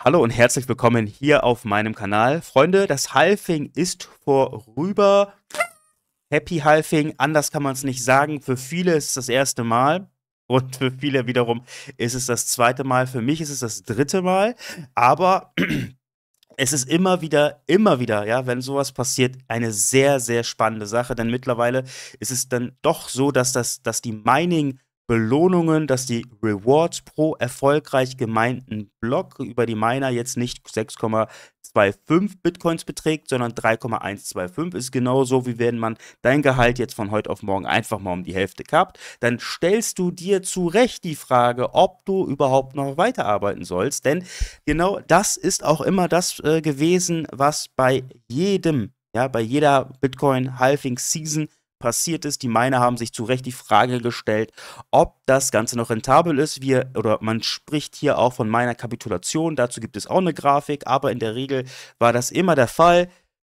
Hallo und herzlich willkommen hier auf meinem Kanal. Freunde, das Halfing ist vorüber. Happy Halfing, anders kann man es nicht sagen. Für viele ist es das erste Mal und für viele wiederum ist es das zweite Mal. Für mich ist es das dritte Mal, aber es ist immer wieder, immer wieder, ja, wenn sowas passiert, eine sehr, sehr spannende Sache, denn mittlerweile ist es dann doch so, dass, das, dass die Mining- Belohnungen, dass die Rewards pro erfolgreich gemeinten Block über die Miner jetzt nicht 6,25 Bitcoins beträgt, sondern 3,125 ist genauso, wie wenn man dein Gehalt jetzt von heute auf morgen einfach mal um die Hälfte kappt, dann stellst du dir zu Recht die Frage, ob du überhaupt noch weiterarbeiten sollst, denn genau das ist auch immer das äh, gewesen, was bei jedem ja, bei jeder Bitcoin Halving Season passiert ist. Die Miner haben sich zu Recht die Frage gestellt, ob das Ganze noch rentabel ist. Wir, oder man spricht hier auch von meiner Kapitulation. Dazu gibt es auch eine Grafik, aber in der Regel war das immer der Fall.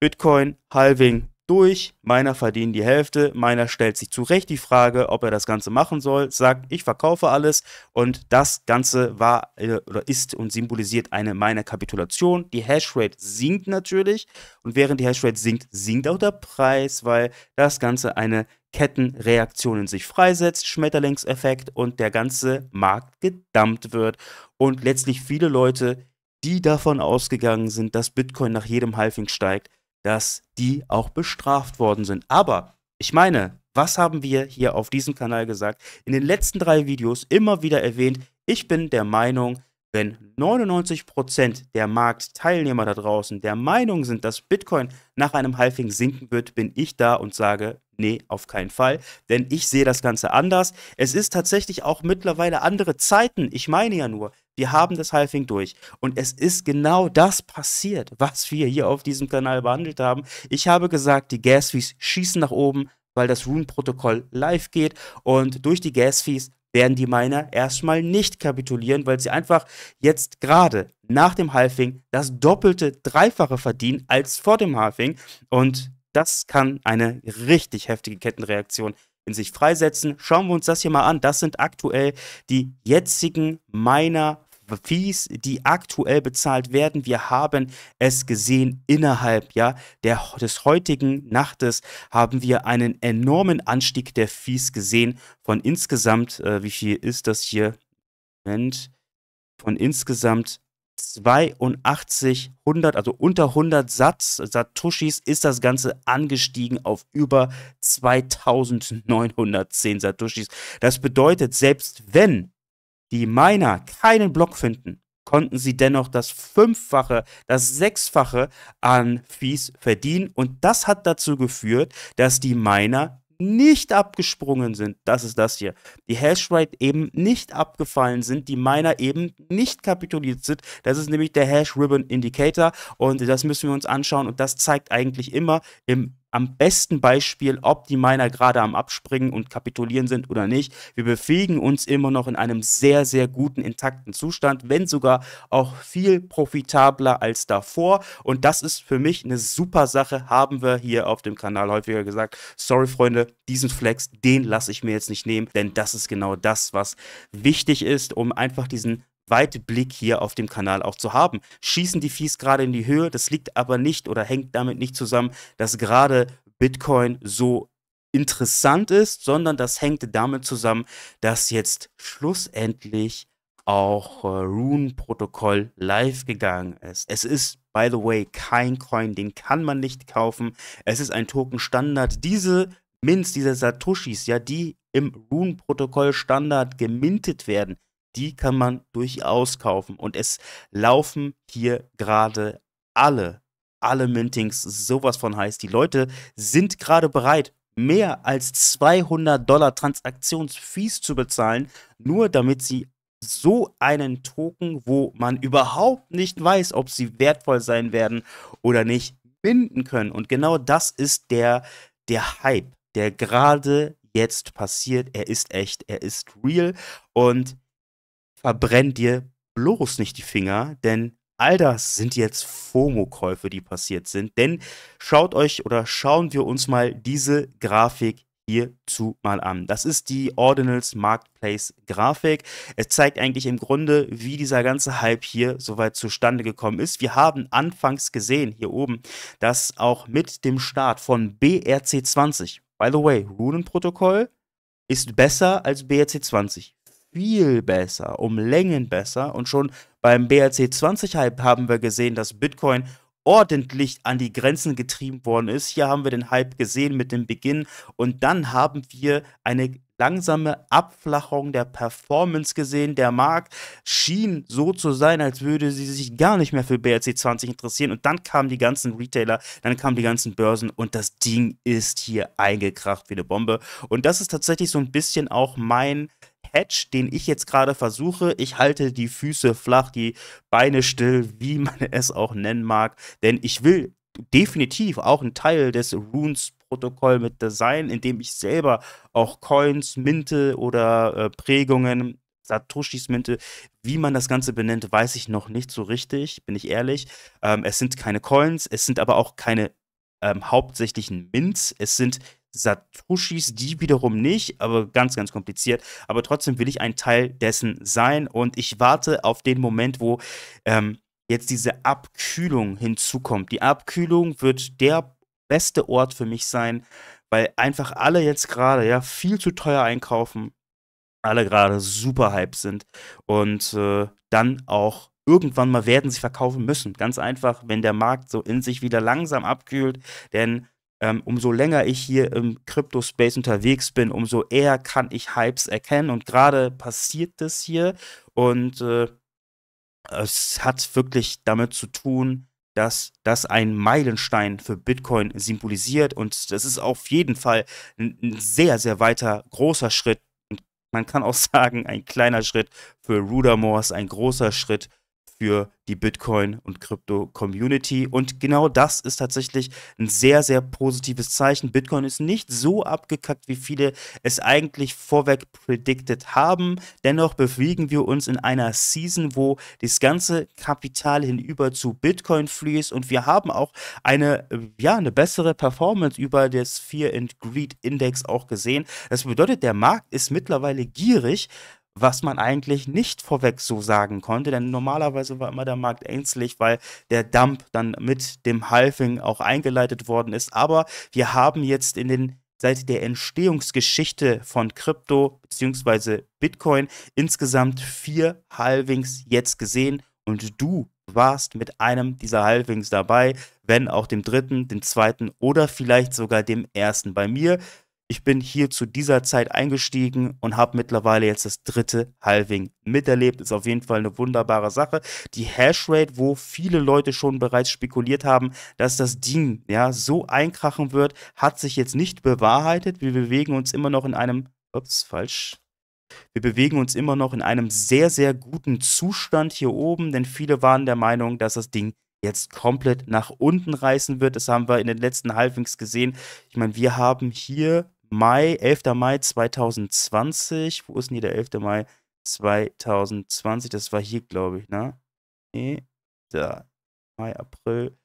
Bitcoin, Halving, durch. Meiner verdient die Hälfte. Meiner stellt sich zu Recht die Frage, ob er das Ganze machen soll, sagt, ich verkaufe alles. Und das Ganze war äh, oder ist und symbolisiert eine meiner Kapitulation. Die Hashrate sinkt natürlich. Und während die Hashrate sinkt, sinkt auch der Preis, weil das Ganze eine Kettenreaktion in sich freisetzt, Schmetterlingseffekt und der ganze Markt gedammt wird. Und letztlich viele Leute, die davon ausgegangen sind, dass Bitcoin nach jedem Halving steigt, dass die auch bestraft worden sind. Aber ich meine, was haben wir hier auf diesem Kanal gesagt? In den letzten drei Videos immer wieder erwähnt, ich bin der Meinung, wenn 99% der Marktteilnehmer da draußen der Meinung sind, dass Bitcoin nach einem Halving sinken wird, bin ich da und sage, nee, auf keinen Fall, denn ich sehe das Ganze anders. Es ist tatsächlich auch mittlerweile andere Zeiten. Ich meine ja nur, wir haben das Halving durch. Und es ist genau das passiert, was wir hier auf diesem Kanal behandelt haben. Ich habe gesagt, die Gasfees schießen nach oben, weil das Rune-Protokoll live geht. Und durch die Gasfees werden die Miner erstmal nicht kapitulieren, weil sie einfach jetzt gerade nach dem Halving das doppelte, dreifache verdienen als vor dem Halving. Und das kann eine richtig heftige Kettenreaktion in sich freisetzen. Schauen wir uns das hier mal an. Das sind aktuell die jetzigen Miner Fees, die aktuell bezahlt werden. Wir haben es gesehen, innerhalb ja, der, des heutigen Nachtes haben wir einen enormen Anstieg der Fees gesehen von insgesamt, äh, wie viel ist das hier? Moment, von insgesamt 82, 100, also unter 100 Satz, Satoshis ist das Ganze angestiegen auf über 2910 Satoshis. Das bedeutet, selbst wenn die Miner keinen Block finden, konnten sie dennoch das Fünffache, das Sechsfache an Fees verdienen. Und das hat dazu geführt, dass die Miner nicht abgesprungen sind, das ist das hier, die Hashrate eben nicht abgefallen sind, die Miner eben nicht kapituliert sind, das ist nämlich der Hash Ribbon Indicator und das müssen wir uns anschauen und das zeigt eigentlich immer im am besten Beispiel, ob die Miner gerade am Abspringen und kapitulieren sind oder nicht. Wir befähigen uns immer noch in einem sehr, sehr guten, intakten Zustand, wenn sogar auch viel profitabler als davor. Und das ist für mich eine super Sache, haben wir hier auf dem Kanal häufiger gesagt. Sorry, Freunde, diesen Flex, den lasse ich mir jetzt nicht nehmen, denn das ist genau das, was wichtig ist, um einfach diesen Weitblick hier auf dem Kanal auch zu haben. Schießen die Fees gerade in die Höhe, das liegt aber nicht oder hängt damit nicht zusammen, dass gerade Bitcoin so interessant ist, sondern das hängt damit zusammen, dass jetzt schlussendlich auch äh, Rune-Protokoll live gegangen ist. Es ist, by the way, kein Coin, den kann man nicht kaufen. Es ist ein Token-Standard. Diese Mints, diese Satoshis, ja, die im Rune-Protokoll Standard gemintet werden, die kann man durchaus kaufen. Und es laufen hier gerade alle, alle Mintings sowas von heiß. Die Leute sind gerade bereit, mehr als 200 Dollar Transaktionsfees zu bezahlen, nur damit sie so einen Token, wo man überhaupt nicht weiß, ob sie wertvoll sein werden oder nicht, binden können. Und genau das ist der, der Hype, der gerade jetzt passiert. Er ist echt, er ist real. Und verbrenn dir bloß nicht die Finger, denn all das sind jetzt FOMO-Käufe, die passiert sind. Denn schaut euch oder schauen wir uns mal diese Grafik hierzu mal an. Das ist die Ordinals Marketplace Grafik. Es zeigt eigentlich im Grunde, wie dieser ganze Hype hier soweit zustande gekommen ist. Wir haben anfangs gesehen, hier oben, dass auch mit dem Start von BRC20, by the way, Runenprotokoll ist besser als BRC20 viel besser, um Längen besser. Und schon beim BRC 20-Hype haben wir gesehen, dass Bitcoin ordentlich an die Grenzen getrieben worden ist. Hier haben wir den Hype gesehen mit dem Beginn und dann haben wir eine langsame Abflachung der Performance gesehen. Der Markt schien so zu sein, als würde sie sich gar nicht mehr für BRC 20 interessieren. Und dann kamen die ganzen Retailer, dann kamen die ganzen Börsen und das Ding ist hier eingekracht wie eine Bombe. Und das ist tatsächlich so ein bisschen auch mein Catch, den ich jetzt gerade versuche. Ich halte die Füße flach, die Beine still, wie man es auch nennen mag, denn ich will definitiv auch ein Teil des Runes Protokoll mit Design, indem ich selber auch Coins, Minte oder äh, Prägungen, Satoshis Minte, wie man das Ganze benennt, weiß ich noch nicht so richtig, bin ich ehrlich. Ähm, es sind keine Coins, es sind aber auch keine ähm, hauptsächlichen Mints, es sind Satoshis, die wiederum nicht, aber ganz, ganz kompliziert. Aber trotzdem will ich ein Teil dessen sein und ich warte auf den Moment, wo ähm, jetzt diese Abkühlung hinzukommt. Die Abkühlung wird der beste Ort für mich sein, weil einfach alle jetzt gerade ja viel zu teuer einkaufen, alle gerade super hype sind und äh, dann auch irgendwann mal werden sie verkaufen müssen. Ganz einfach, wenn der Markt so in sich wieder langsam abkühlt, denn ähm, umso länger ich hier im Crypto-Space unterwegs bin, umso eher kann ich Hypes erkennen. Und gerade passiert das hier. Und äh, es hat wirklich damit zu tun, dass das ein Meilenstein für Bitcoin symbolisiert. Und das ist auf jeden Fall ein, ein sehr, sehr weiter, großer Schritt. man kann auch sagen, ein kleiner Schritt für Rudamore, ein großer Schritt für für die Bitcoin- und Krypto-Community. Und genau das ist tatsächlich ein sehr, sehr positives Zeichen. Bitcoin ist nicht so abgekackt, wie viele es eigentlich vorweg predicted haben. Dennoch bewegen wir uns in einer Season, wo das ganze Kapital hinüber zu Bitcoin fließt. Und wir haben auch eine, ja, eine bessere Performance über das Fear and Greed Index auch gesehen. Das bedeutet, der Markt ist mittlerweile gierig was man eigentlich nicht vorweg so sagen konnte, denn normalerweise war immer der Markt ängstlich, weil der Dump dann mit dem Halving auch eingeleitet worden ist. Aber wir haben jetzt in den seit der Entstehungsgeschichte von Krypto bzw. Bitcoin insgesamt vier Halvings jetzt gesehen und du warst mit einem dieser Halvings dabei, wenn auch dem dritten, dem zweiten oder vielleicht sogar dem ersten. Bei mir ich bin hier zu dieser Zeit eingestiegen und habe mittlerweile jetzt das dritte Halving miterlebt. Ist auf jeden Fall eine wunderbare Sache. Die Hashrate, wo viele Leute schon bereits spekuliert haben, dass das Ding ja so einkrachen wird, hat sich jetzt nicht bewahrheitet. Wir bewegen uns immer noch in einem, ups, falsch, wir bewegen uns immer noch in einem sehr, sehr guten Zustand hier oben, denn viele waren der Meinung, dass das Ding jetzt komplett nach unten reißen wird. Das haben wir in den letzten Halvings gesehen. Ich meine, wir haben hier Mai, 11. Mai 2020. Wo ist denn hier der 11. Mai 2020? Das war hier, glaube ich, ne? Nee, da. Mai, April.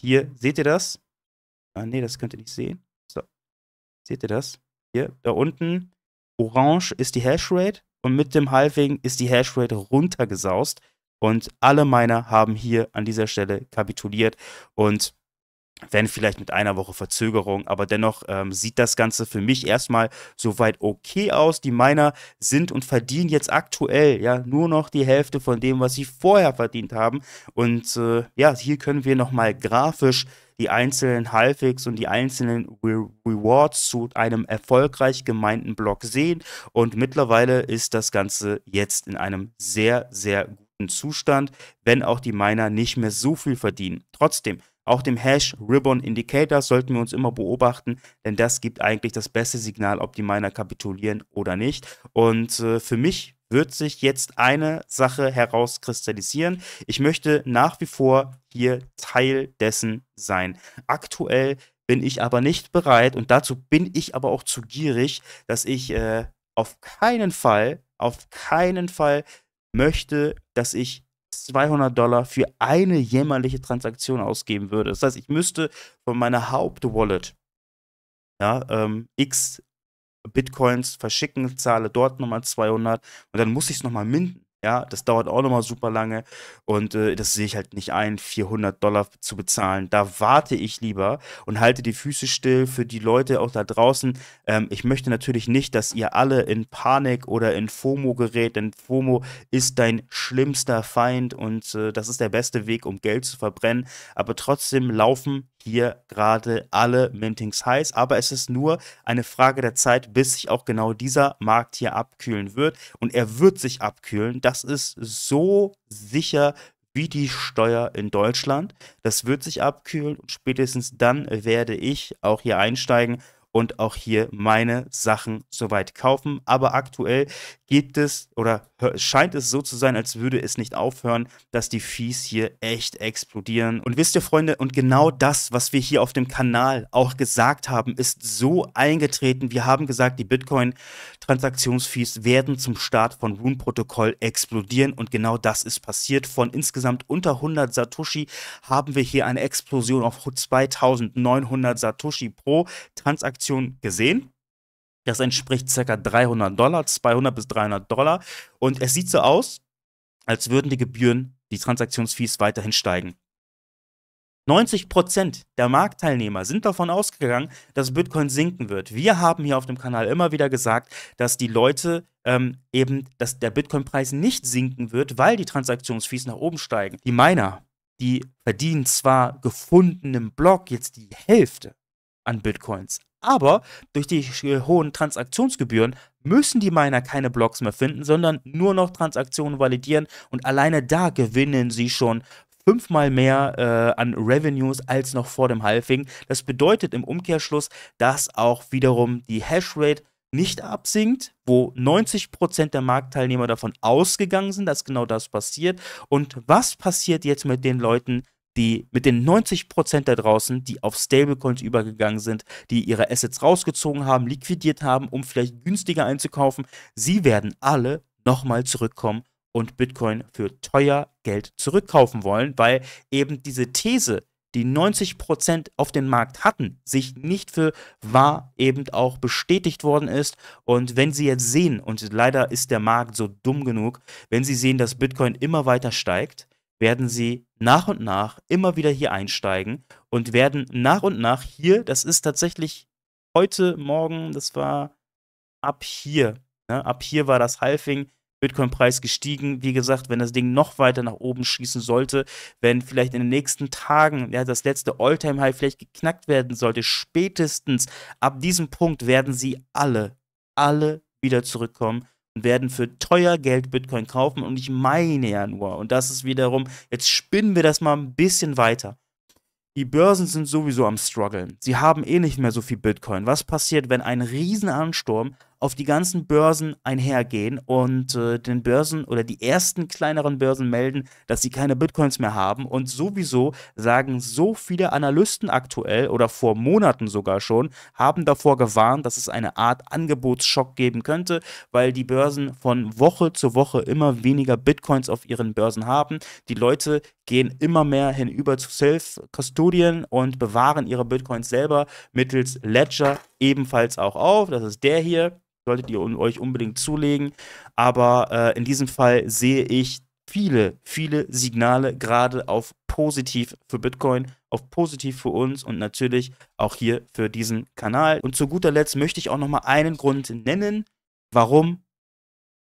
Hier, seht ihr das? Ah, nee, das könnt ihr nicht sehen. So. Seht ihr das? Hier, da unten. Orange ist die Hashrate und mit dem Halving ist die Hashrate runtergesaust. Und alle Miner haben hier an dieser Stelle kapituliert. Und wenn vielleicht mit einer Woche Verzögerung, aber dennoch ähm, sieht das Ganze für mich erstmal soweit okay aus. Die Miner sind und verdienen jetzt aktuell ja nur noch die Hälfte von dem, was sie vorher verdient haben. Und äh, ja, hier können wir nochmal grafisch die einzelnen Halfix und die einzelnen Re Rewards zu einem erfolgreich gemeinten Block sehen. Und mittlerweile ist das Ganze jetzt in einem sehr, sehr guten Zustand, wenn auch die Miner nicht mehr so viel verdienen. Trotzdem auch dem Hash Ribbon Indicator sollten wir uns immer beobachten, denn das gibt eigentlich das beste Signal, ob die Miner kapitulieren oder nicht. Und äh, für mich wird sich jetzt eine Sache herauskristallisieren. Ich möchte nach wie vor hier Teil dessen sein. Aktuell bin ich aber nicht bereit und dazu bin ich aber auch zu gierig, dass ich äh, auf keinen Fall, auf keinen Fall möchte, dass ich 200 Dollar für eine jämmerliche Transaktion ausgeben würde. Das heißt, ich müsste von meiner Hauptwallet ja, ähm, x Bitcoins verschicken, zahle dort nochmal 200 und dann muss ich es nochmal minden. Ja, das dauert auch nochmal super lange und äh, das sehe ich halt nicht ein, 400 Dollar zu bezahlen. Da warte ich lieber und halte die Füße still für die Leute auch da draußen. Ähm, ich möchte natürlich nicht, dass ihr alle in Panik oder in FOMO gerät, denn FOMO ist dein schlimmster Feind und äh, das ist der beste Weg, um Geld zu verbrennen. Aber trotzdem laufen hier gerade alle Mintings heiß, aber es ist nur eine Frage der Zeit, bis sich auch genau dieser Markt hier abkühlen wird und er wird sich abkühlen das ist so sicher wie die Steuer in Deutschland. Das wird sich abkühlen und spätestens dann werde ich auch hier einsteigen und auch hier meine Sachen soweit kaufen. Aber aktuell geht es oder scheint es so zu sein, als würde es nicht aufhören, dass die Fees hier echt explodieren. Und wisst ihr, Freunde, und genau das, was wir hier auf dem Kanal auch gesagt haben, ist so eingetreten. Wir haben gesagt, die Bitcoin-Transaktionsfees werden zum Start von Rune-Protokoll explodieren. Und genau das ist passiert. Von insgesamt unter 100 Satoshi haben wir hier eine Explosion auf 2900 Satoshi pro Transaktion gesehen. Das entspricht ca. 300 Dollar, 200 bis 300 Dollar. Und es sieht so aus, als würden die Gebühren, die Transaktionsfees weiterhin steigen. 90% der Marktteilnehmer sind davon ausgegangen, dass Bitcoin sinken wird. Wir haben hier auf dem Kanal immer wieder gesagt, dass die Leute ähm, eben, dass der Bitcoin-Preis nicht sinken wird, weil die Transaktionsfees nach oben steigen. Die Miner, die verdienen zwar gefunden im Block jetzt die Hälfte an Bitcoins, aber durch die äh, hohen Transaktionsgebühren müssen die Miner keine Blocks mehr finden, sondern nur noch Transaktionen validieren und alleine da gewinnen sie schon fünfmal mehr äh, an Revenues als noch vor dem Halving. Das bedeutet im Umkehrschluss, dass auch wiederum die Hashrate nicht absinkt, wo 90% der Marktteilnehmer davon ausgegangen sind, dass genau das passiert. Und was passiert jetzt mit den Leuten, die mit den 90% da draußen, die auf Stablecoins übergegangen sind, die ihre Assets rausgezogen haben, liquidiert haben, um vielleicht günstiger einzukaufen, sie werden alle nochmal zurückkommen und Bitcoin für teuer Geld zurückkaufen wollen, weil eben diese These, die 90% auf dem Markt hatten, sich nicht für wahr eben auch bestätigt worden ist. Und wenn Sie jetzt sehen, und leider ist der Markt so dumm genug, wenn Sie sehen, dass Bitcoin immer weiter steigt, werden sie nach und nach immer wieder hier einsteigen und werden nach und nach hier, das ist tatsächlich heute Morgen, das war ab hier, ne? ab hier war das Halving, Bitcoin-Preis gestiegen. Wie gesagt, wenn das Ding noch weiter nach oben schießen sollte, wenn vielleicht in den nächsten Tagen ja, das letzte All-Time-High vielleicht geknackt werden sollte, spätestens ab diesem Punkt werden sie alle, alle wieder zurückkommen werden für teuer Geld Bitcoin kaufen und ich meine ja nur, und das ist wiederum, jetzt spinnen wir das mal ein bisschen weiter. Die Börsen sind sowieso am struggeln. Sie haben eh nicht mehr so viel Bitcoin. Was passiert, wenn ein Riesenansturm auf die ganzen Börsen einhergehen und äh, den Börsen oder die ersten kleineren Börsen melden, dass sie keine Bitcoins mehr haben. Und sowieso sagen so viele Analysten aktuell oder vor Monaten sogar schon, haben davor gewarnt, dass es eine Art Angebotsschock geben könnte, weil die Börsen von Woche zu Woche immer weniger Bitcoins auf ihren Börsen haben. Die Leute gehen immer mehr hinüber zu self custodien und bewahren ihre Bitcoins selber mittels Ledger ebenfalls auch auf. Das ist der hier solltet ihr euch unbedingt zulegen. Aber äh, in diesem Fall sehe ich viele, viele Signale gerade auf positiv für Bitcoin, auf positiv für uns und natürlich auch hier für diesen Kanal. Und zu guter Letzt möchte ich auch nochmal einen Grund nennen, warum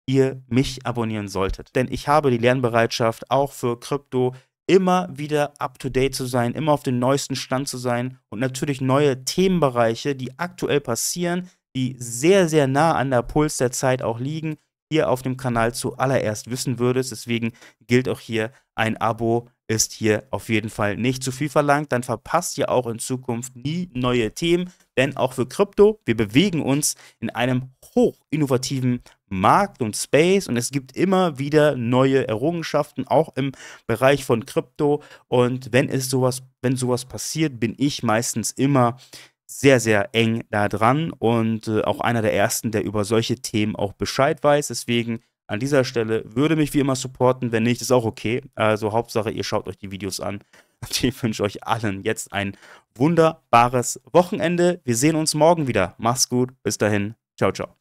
ihr mich abonnieren solltet. Denn ich habe die Lernbereitschaft auch für Krypto immer wieder up-to-date zu sein, immer auf dem neuesten Stand zu sein und natürlich neue Themenbereiche, die aktuell passieren, die sehr, sehr nah an der Puls der Zeit auch liegen, hier auf dem Kanal zuallererst wissen würdest. Deswegen gilt auch hier ein Abo ist hier auf jeden Fall nicht zu viel verlangt. Dann verpasst ihr auch in Zukunft nie neue Themen, denn auch für Krypto, wir bewegen uns in einem hoch innovativen Markt und Space und es gibt immer wieder neue Errungenschaften, auch im Bereich von Krypto. Und wenn es sowas, wenn sowas passiert, bin ich meistens immer sehr, sehr eng da dran und äh, auch einer der ersten, der über solche Themen auch Bescheid weiß. Deswegen an dieser Stelle würde mich wie immer supporten. Wenn nicht, ist auch okay. Also Hauptsache, ihr schaut euch die Videos an. Und ich wünsche euch allen jetzt ein wunderbares Wochenende. Wir sehen uns morgen wieder. Macht's gut. Bis dahin. Ciao, ciao.